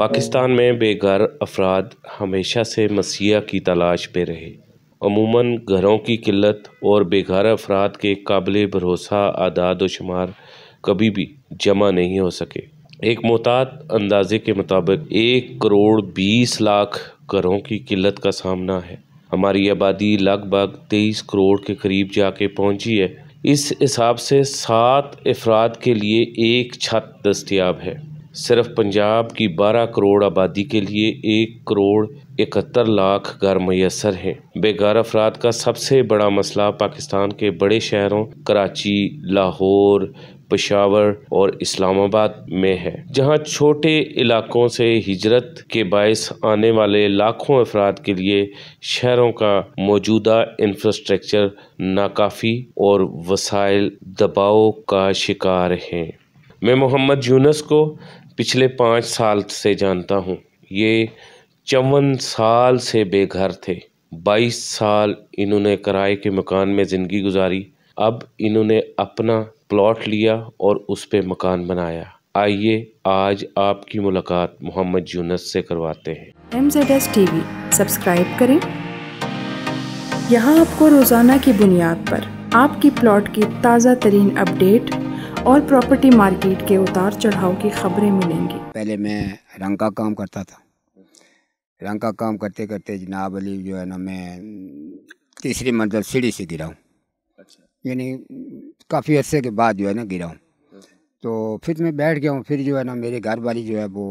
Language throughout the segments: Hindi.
पाकिस्तान में बेघर अफराद हमेशा से मसीहा की तलाश पे रहे अमूमन घरों की किल्लत और बेघर अफराद के काबिल भरोसा आदाद व शुमार कभी भी जमा नहीं हो सके एक मोहतात अंदाजे के मुताबिक एक करोड़ बीस लाख घरों की किल्लत का सामना है हमारी आबादी लगभग तेईस करोड़ के करीब जाके पहुंची है इस हिसाब से सात अफराद के लिए एक छत दस्तियाब है सिर्फ पंजाब की 12 करोड़ आबादी के लिए एक करोड़ इकहत्तर लाख घर मैसर हैं बेघर अफराद का सबसे बड़ा मसला पाकिस्तान के बड़े शहरों कराची लाहौर पशावर और इस्लामाबाद में है जहां छोटे इलाकों से हिजरत के बायस आने वाले लाखों अफराद के लिए शहरों का मौजूदा इंफ्रास्ट्रक्चर नाकाफ़ी और वसाइल दबाव का शिकार हैं मैं मोहम्मद यूनस को पिछले पाँच साल से जानता हूँ ये चौवन साल से बेघर थे बाईस साल इन्होंने किराए के मकान में ज़िंदगी गुजारी अब इन्होंने अपना प्लॉट लिया और उस पर मकान बनाया आइए आज आपकी मुलाकात मोहम्मद यूनस से करवाते हैं M Z S T V subscribe करें यहाँ आपको रोज़ाना की बुनियाद पर आपकी प्लॉट की ताज़ा तरीन अपडेट और प्रॉपर्टी मार्केट के उतार चढ़ाव की खबरें मिलेंगी पहले मैं रंग का काम करता था रंग का काम करते करते जनाब अली जो है ना मैं तीसरी मंजिल सीढ़ी से गिरा हूँ अच्छा। यानी काफ़ी अरसे के बाद जो है ना गिरा हूँ तो फिर मैं बैठ गया हूँ फिर जो है ना मेरे घर वाली जो है वो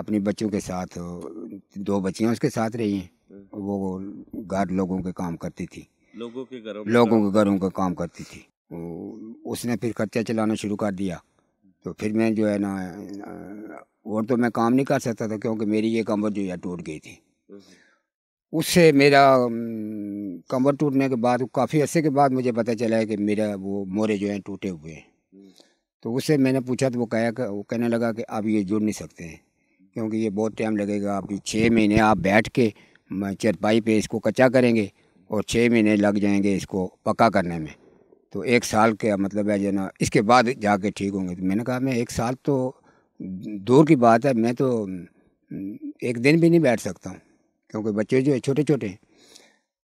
अपने बच्चों के साथ दो बच्चियाँ उसके साथ रही हैं हम्म। वो घर लोगों के काम करती थी लोगों के घरों लोगों के घरों का काम करती थी तो उसने फिर खर्चा चलाना शुरू कर दिया तो फिर मैं जो है ना और तो मैं काम नहीं कर सकता था क्योंकि मेरी ये कमर जो है टूट गई थी उससे मेरा कमर टूटने के बाद काफ़ी अरसे के बाद मुझे पता चला है कि मेरा वो मोरे जो हैं टूटे हुए हैं तो उससे मैंने पूछा तो वो कह वो कहने लगा कि आप ये जुड़ नहीं सकते हैं क्योंकि ये बहुत टाइम लगेगा आपकी छः महीने आप बैठ के चरपाई पे इसको कच्चा करेंगे और छः महीने लग जाएंगे इसको पक्का करने में तो एक साल का मतलब है जो ना इसके बाद जाके ठीक होंगे तो मैंने कहा मैं एक साल तो दूर की बात है मैं तो हम्म, एक दिन भी नहीं बैठ सकता हूँ क्योंकि बच्चे जो है छोटे छोटे हैं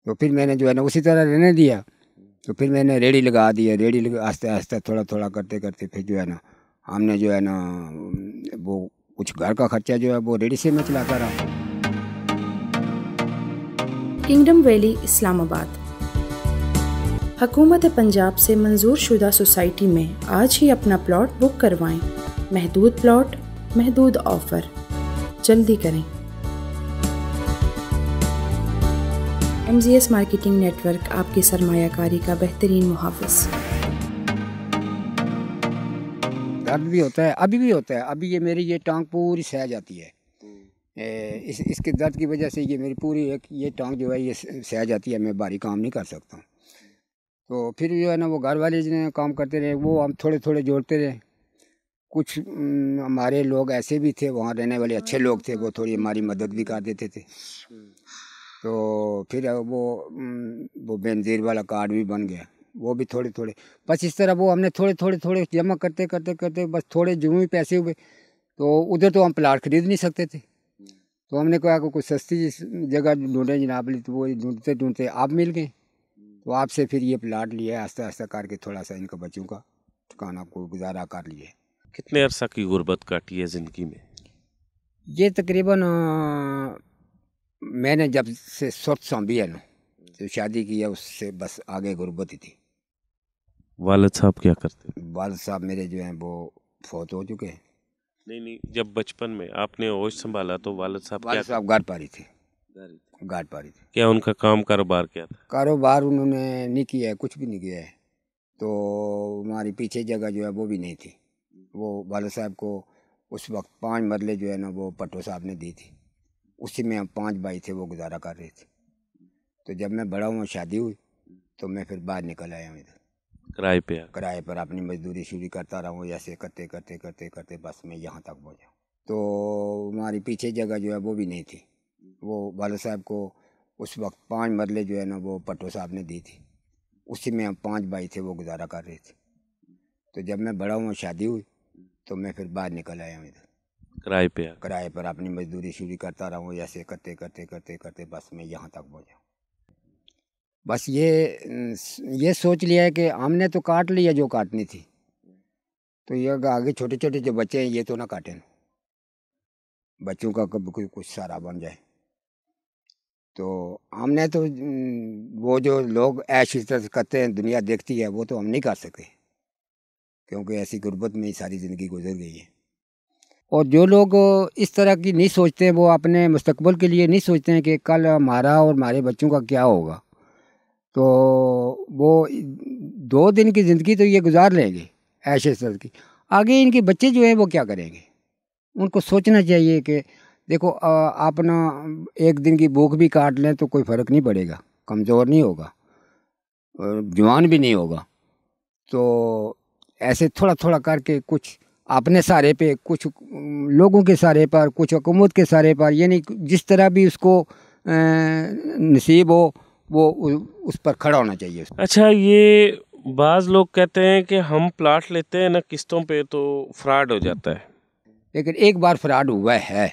तो फिर मैंने जो है ना उसी तरह रहने दिया तो फिर मैंने रेडी लगा दिया रेडी लगा आस्ते आस्ते थोड़ा थोड़ा करते करते फिर जो है ना हमने जो है ना हम्म, वो कुछ घर का खर्चा जो है वो रेडी से मैं चलाता रहा किंगडम वैली इस्लामाबाद हकूमत पंजाब से मंजूर शुदा सोसाइटी में आज ही अपना प्लॉट बुक करवाएं महदूद प्लॉट महदूद ऑफ़र जल्दी करें एम मार्केटिंग नेटवर्क आपकी सरमाकारी का बेहतरीन मुहाफ़ अभी भी होता है अभी भी होता है अभी ये मेरी ये टांग पूरी सह जाती है इस इसके दर्द की वजह से ये मेरी पूरी एक ये टांग जो है ये सह जाती है मैं बारी काम नहीं कर सकता हूँ तो फिर जो है ना वो घर वाले जिन्हें काम करते रहे वो हम थोड़े थोड़े जोड़ते रहे कुछ हमारे लोग ऐसे भी थे वहाँ रहने वाले अच्छे हाँ, लोग थे हाँ। वो थोड़ी हमारी मदद भी कर देते थे तो फिर वो वो बेनजीर वाला कार्ड भी बन गया वो भी थोड़े थोड़े बस इस तरह वो हमने थोड़े थोड़े थोड़े जमा करते करते करते बस थोड़े जुड़ू ही पैसे हुए तो उधर तो हम प्लाट खरीद नहीं सकते थे हम्म। तो हमने कहा कि कुछ सस्ती जगह ढूंढे जनाब ली तो वो ढूंढते ढूंढते आप मिल गए तो आपसे फिर ये प्लाट लिया आस्ते आस्ते करके थोड़ा सा इनका बच्चों का ठिकाना को गुजारा कर लिए कितने अरसा की गुर्बत काटी है ज़िंदगी में ये तकरीबन मैंने जब से सोच सांभी है ना जो शादी है उससे बस आगे गुर्बत ही थी वालद साहब क्या करते वालद साहब मेरे जो हैं वो फौत हो चुके हैं नहीं नहीं जब बचपन में आपने होश संभाला तो वालद साहब वालद साहब घर पर ही थे गाट पारी थी क्या उनका काम कारोबार क्या था कारोबार उन्होंने नहीं किया है कुछ भी नहीं किया है तो हमारी पीछे जगह जो है वो भी नहीं थी वो बालू साहब को उस वक्त पांच मरले जो है ना वो पट्टो साहब ने दी थी उसी में हम पाँच भाई थे वो गुजारा कर रहे थे तो जब मैं बड़ा हुआ शादी हुई तो मैं फिर बाहर निकल आया हूँ इधर किराए पे किराए पर अपनी मजदूरी शुरू करता रहा हूँ ऐसे करते करते करते करते बस मैं यहाँ तक पहुँचा तो हमारी पीछे जगह जो है वो भी नहीं थी वो वाला साहब को उस वक्त पाँच मरले जो है ना वो पट्टो साहब ने दी थी उसी में हम पाँच भाई थे वो गुजारा कर रहे थे तो जब मैं बड़ा हुआ शादी हुई तो मैं फिर बाहर निकल आया हूँ इधर किराए पर किराए पर अपनी मजदूरी शुरू करता रहा हूँ ऐसे करते करते करते करते बस मैं यहाँ तक पहुँचा बस ये ये सोच लिया है कि हमने तो काट लिया जो काटनी थी तो ये आगे छोटे छोटे जो बच्चे हैं ये तो ना काटें बच्चों का कभी कुछ सारा बन जाए तो हमने तो वो जो लोग ऐश करते हैं दुनिया देखती है वो तो हम नहीं कर सकते क्योंकि ऐसी गुर्बत में ही सारी ज़िंदगी गुजर गई है और जो लोग इस तरह की नहीं सोचते हैं वो अपने मुस्तकबल के लिए नहीं सोचते हैं कि कल हमारा और हमारे बच्चों का क्या होगा तो वो दो दिन की ज़िंदगी तो ये गुजार लेंगे ऐश की आगे इनके बच्चे जो हैं वो क्या करेंगे उनको सोचना चाहिए कि देखो आप ना एक दिन की भूख भी काट लें तो कोई फ़र्क नहीं पड़ेगा कमज़ोर नहीं होगा जवान भी नहीं होगा तो ऐसे थोड़ा थोड़ा करके कुछ अपने सारे पे कुछ लोगों के सारे पर कुछ हुकूमत के सारे पर यानी जिस तरह भी उसको नसीब हो वो उस पर खड़ा होना चाहिए अच्छा ये बाज़ लोग कहते हैं कि हम प्लाट लेते हैं ना किस्तों पे तो फ्रॉड हो जाता है लेकिन एक बार फ्रॉड हुआ है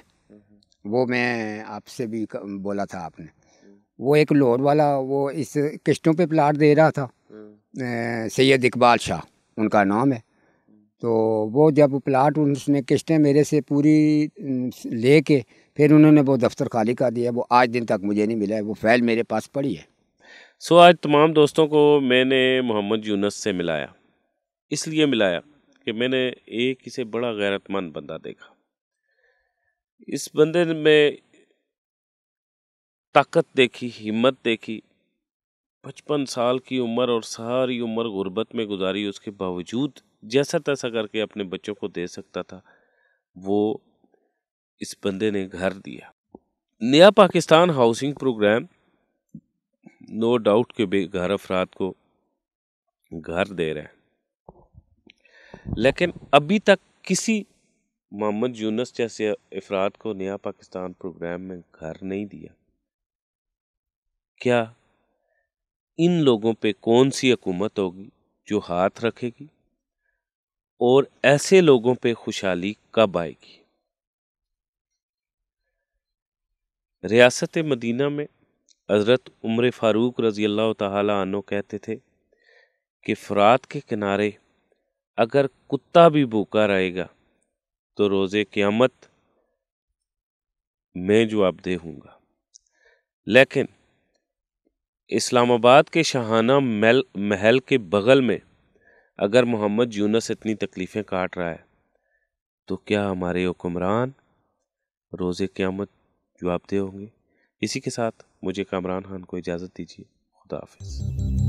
वो मैं आपसे भी बोला था आपने हम्म। वो एक लाहौर वाला वो इस किश्तों पे प्लाट दे रहा था हम्म। सैयद इकबाल शाह उनका नाम है हम्म। तो वो जब प्लाट उसने किस्तें मेरे से पूरी ले के फिर उन्होंने वो दफ्तर खाली कर दिया वो आज दिन तक मुझे नहीं मिला है वो फैल मेरे पास पड़ी है सो आज तमाम दोस्तों को मैंने मोहम्मद यूनस से मिलाया इसलिए मिलाया कि मैंने एक इसे बड़ा गैरतमंद बंदा देखा इस बंदे में ताकत देखी हिम्मत देखी पचपन साल की उम्र और सारी उम्र गुर्बत में गुजारी उसके बावजूद जैसा तैसा करके अपने बच्चों को दे सकता था वो इस बंदे ने घर दिया नया Pakistan housing programme no doubt के बेघर अफराद को घर दे रहे हैं लेकिन अभी तक किसी मोहम्मद यूनस जैसे अफराद को नया पाकिस्तान प्रोग्राम में घर नहीं दिया क्या इन लोगों पे कौन सी हकूमत होगी जो हाथ रखेगी और ऐसे लोगों पे खुशहाली कब आएगी रियासत मदीना में हज़रत उम्र फ़ारूक रज़ी अल्लाह तनो कहते थे कि फ़रात के किनारे अगर कुत्ता भी भूखा रहेगा तो रोज़ क़्यामत मैं जवाबदेह हूँगा लेकिन इस्लामाबाद के शाहाना महल महल के बगल में अगर मोहम्मद यूनस इतनी तकलीफ़ें काट रहा है तो क्या हमारे हुक्मरान रोज़ क़्यामत जवाबदेह होंगे इसी के साथ मुझे कामरान खान को इजाज़त दीजिए खुदा हाफिज़